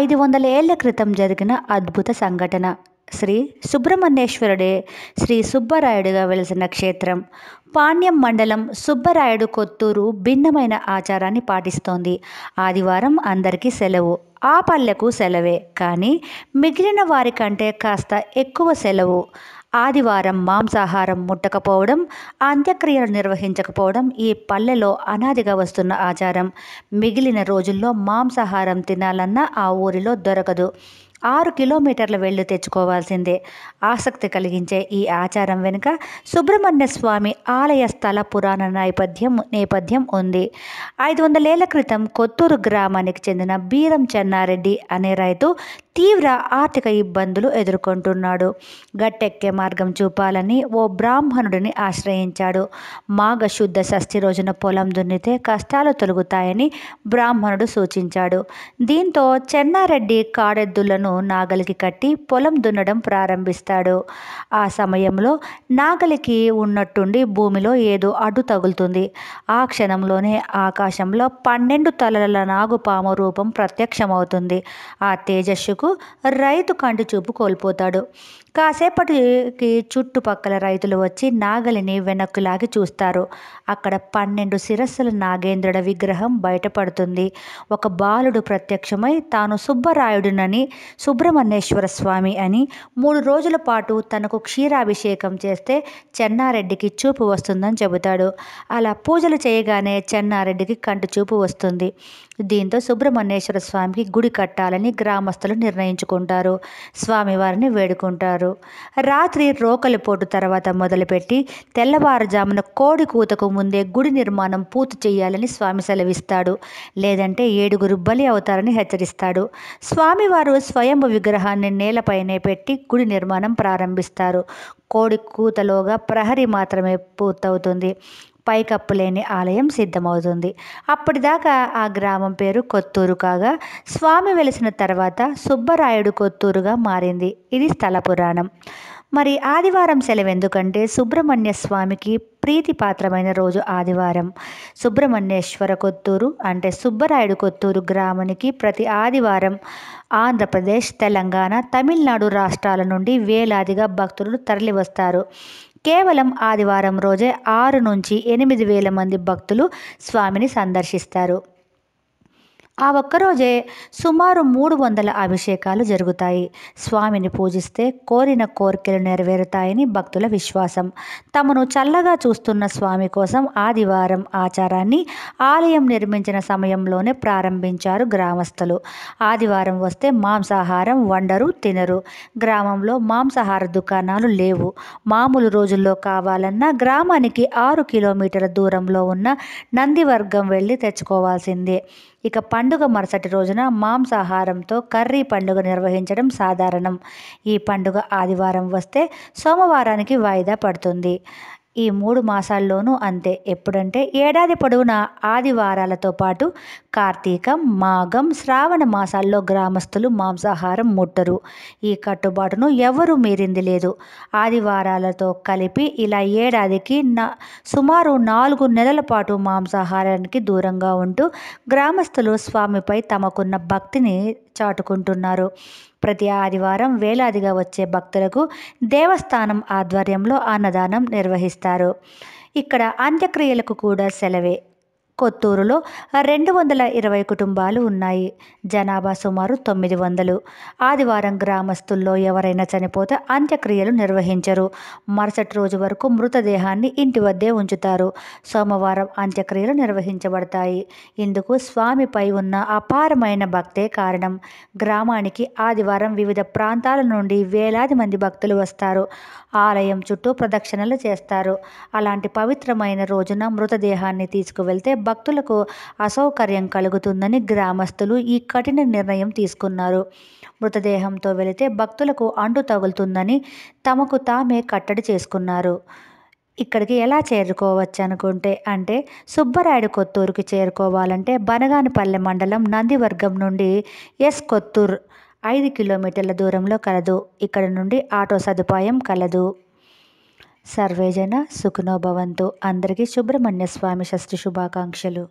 ఐదు వందల ఏళ్ల క్రితం జరిగిన అద్భుత సంఘటన శ్రీ సుబ్రహ్మణ్యేశ్వరుడే శ్రీ సుబ్బరాయుడుగా వెలిసిన క్షేత్రం పాణ్యం మండలం సుబ్బరాయుడు కొత్తూరు భిన్నమైన ఆచారాన్ని పాటిస్తోంది ఆదివారం అందరికీ సెలవు ఆ పల్లెకు సెలవే కానీ మిగిలిన వారికంటే కాస్త ఎక్కువ సెలవు ఆదివారం మాంసాహారం ముట్టకపోవడం అంత్యక్రియలు నిర్వహించకపోవడం ఈ పల్లెలో అనాదిగా వస్తున్న ఆచారం మిగిలిన రోజుల్లో మాంసాహారం తినాలన్నా ఆ ఊరిలో దొరకదు ఆరు కిలోమీటర్ల వెళ్ళు తెచ్చుకోవాల్సిందే ఆసక్తి కలిగించే ఈ ఆచారం వెనుక సుబ్రహ్మణ్య స్వామి ఆలయ స్థల పురాణ నేపథ్యం నేపథ్యం ఉంది ఐదు ఏళ్ల క్రితం కొత్తూరు గ్రామానికి చెందిన బీరం చెన్నారెడ్డి అనే రైతు తీవ్ర ఆర్థిక ఇబ్బందులు ఎదుర్కొంటున్నాడు గట్టెక్కే మార్గం చూపాలని ఓ బ్రాహ్మణుడిని ఆశ్రయించాడు మాఘశుద్ధ షష్ఠి రోజున పొలం దున్నితే కష్టాలు తొలుగుతాయని బ్రాహ్మణుడు సూచించాడు దీంతో చెన్నారెడ్డి కాడెద్దులను నాగలికి కట్టి పొలం దున్నడం ప్రారంభిస్తాడు ఆ సమయంలో నాగలికి ఉన్నట్టుండి భూమిలో ఏదో అడ్డు తగులుతుంది ఆ క్షణంలోనే ఆకాశంలో పన్నెండు తలల నాగుపాము రూపం ప్రత్యక్షమవుతుంది ఆ తేజస్సుకు చేసేందుకు రైతు కంటి చూపు కోల్పోతాడు కాసేపటికి చుట్టుపక్కల రైతులు వచ్చి నాగలిని వెనక్కులాగి చూస్తారు అక్కడ పన్నెండు శిరస్సుల నాగేంద్రుడ విగ్రహం బయటపడుతుంది ఒక బాలుడు ప్రత్యక్షమై తాను సుబ్బరాయుడునని సుబ్రహ్మణ్యేశ్వర స్వామి అని మూడు రోజుల పాటు తనకు క్షీరాభిషేకం చేస్తే చెన్నారెడ్డికి చూపు వస్తుందని చెబుతాడు అలా పూజలు చేయగానే చెన్నారెడ్డికి కంటి చూపు వస్తుంది దీంతో సుబ్రహ్మణ్యేశ్వర స్వామికి గుడి కట్టాలని గ్రామస్తులు నిర్ణయం నిర్ణయించుకుంటారు స్వామివారిని వేడుకుంటారు రాత్రి రోకలి పోటు తర్వాత మొదలుపెట్టి తెల్లవారుజామున కోడి కూతకు ముందే గుడి నిర్మాణం పూర్తి చేయాలని స్వామి సెలవిస్తాడు లేదంటే ఏడుగురు బలి అవుతారని హెచ్చరిస్తాడు స్వామివారు స్వయం విగ్రహాన్ని నేలపైనే పెట్టి గుడి నిర్మాణం ప్రారంభిస్తారు కోడి కూతలోగా ప్రహరీ మాత్రమే పూర్తవుతుంది పైకప్పు లేని ఆలయం సిద్ధమవుతుంది అప్పటిదాకా ఆ గ్రామం పేరు కొత్తూరు కాగా స్వామి వెలిసిన తర్వాత సుబ్బరాయుడు కొత్తూరుగా మారింది ఇది స్థల పురాణం మరి ఆదివారం సెలవెందుకంటే సుబ్రహ్మణ్య స్వామికి ప్రీతిపాత్రమైన రోజు ఆదివారం సుబ్రహ్మణ్యేశ్వర కొత్తూరు అంటే సుబ్బరాయుడు కొత్తూరు గ్రామానికి ప్రతి ఆదివారం ఆంధ్రప్రదేశ్ తెలంగాణ తమిళనాడు రాష్ట్రాల నుండి వేలాదిగా భక్తులు తరలివస్తారు కేవలం ఆదివారం రోజే ఆరు నుంచి ఎనిమిది వేల మంది భక్తులు స్వామిని సందర్శిస్తారు ఆ ఒక్కరోజే సుమారు మూడు వందల అభిషేకాలు జరుగుతాయి స్వామిని పూజిస్తే కోరిన కోరికలు నెరవేరుతాయని భక్తుల విశ్వాసం తమను చల్లగా చూస్తున్న స్వామి కోసం ఆదివారం ఆచారాన్ని ఆలయం నిర్మించిన సమయంలోనే ప్రారంభించారు గ్రామస్తులు ఆదివారం వస్తే మాంసాహారం వండరు తినరు గ్రామంలో మాంసాహార దుకాణాలు లేవు మామూలు రోజుల్లో కావాలన్నా గ్రామానికి ఆరు కిలోమీటర్ల దూరంలో ఉన్న నందివర్గం వెళ్ళి తెచ్చుకోవాల్సిందే ఇక పండుగ మరుసటి రోజున మాంసాహారంతో కర్రీ పండుగ నిర్వహించడం సాధారణం ఈ పండుగ ఆదివారం వస్తే సోమవారానికి వాయిదా పడుతుంది ఈ మూడు మాసాల్లోనూ అంతే ఎప్పుడంటే ఏడాది పొడవునా ఆదివారాలతో పాటు కార్తీక మాఘం శ్రావణ మాసాల్లో గ్రామస్తులు మాంసాహారం ముట్టరు ఈ కట్టుబాటును ఎవరూ మీరింది లేదు ఆదివారాలతో కలిపి ఇలా ఏడాదికి నా సుమారు నాలుగు నెలల పాటు మాంసాహారానికి దూరంగా ఉంటూ గ్రామస్తులు స్వామిపై తమకున్న భక్తిని చాటుకుంటున్నారు ప్రతి ఆదివారం వేలాదిగా వచ్చే భక్తులకు దేవస్థానం ఆధ్వర్యంలో అన్నదానం నిర్వహిస్తారు ఇక్కడ అంత్యక్రియలకు కూడా సెలవే కొత్తూరులో రెండు వందల ఇరవై కుటుంబాలు ఉన్నాయి జనాభా సుమారు తొమ్మిది వందలు ఆదివారం గ్రామస్తుల్లో ఎవరైనా చనిపోతే అంత్యక్రియలు నిర్వహించరు మరుసటి రోజు వరకు మృతదేహాన్ని ఇంటి వద్దే ఉంచుతారు సోమవారం అంత్యక్రియలు నిర్వహించబడతాయి ఇందుకు స్వామిపై ఉన్న అపారమైన భక్తే కారణం గ్రామానికి ఆదివారం వివిధ ప్రాంతాల నుండి వేలాది మంది భక్తులు వస్తారు ఆలయం చుట్టూ ప్రదక్షిణలు చేస్తారు అలాంటి పవిత్రమైన రోజున మృతదేహాన్ని తీసుకువెళ్తే భక్తులకు అసౌకర్యం కలుగుతుందని గ్రామస్తులు ఈ కఠిన నిర్ణయం తీసుకున్నారు మృతదేహంతో వెళితే భక్తులకు అంటు తగులుతుందని తమకు తామే కట్టడి చేసుకున్నారు ఇక్కడికి ఎలా చేరుకోవచ్చు అనుకుంటే అంటే సుబ్బరాయుడు కొత్తూరుకి చేరుకోవాలంటే బనగానిపల్లె మండలం నందివర్గం నుండి ఎస్ కొత్తూర్ ఐదు కిలోమీటర్ల దూరంలో కలదు ఇక్కడ నుండి ఆటో సదుపాయం కలదు సర్వేజన సుఖనోభవంతో అందరికీ సుబ్రహ్మణ్య స్వామి షష్ఠి శుభాకాంక్షలు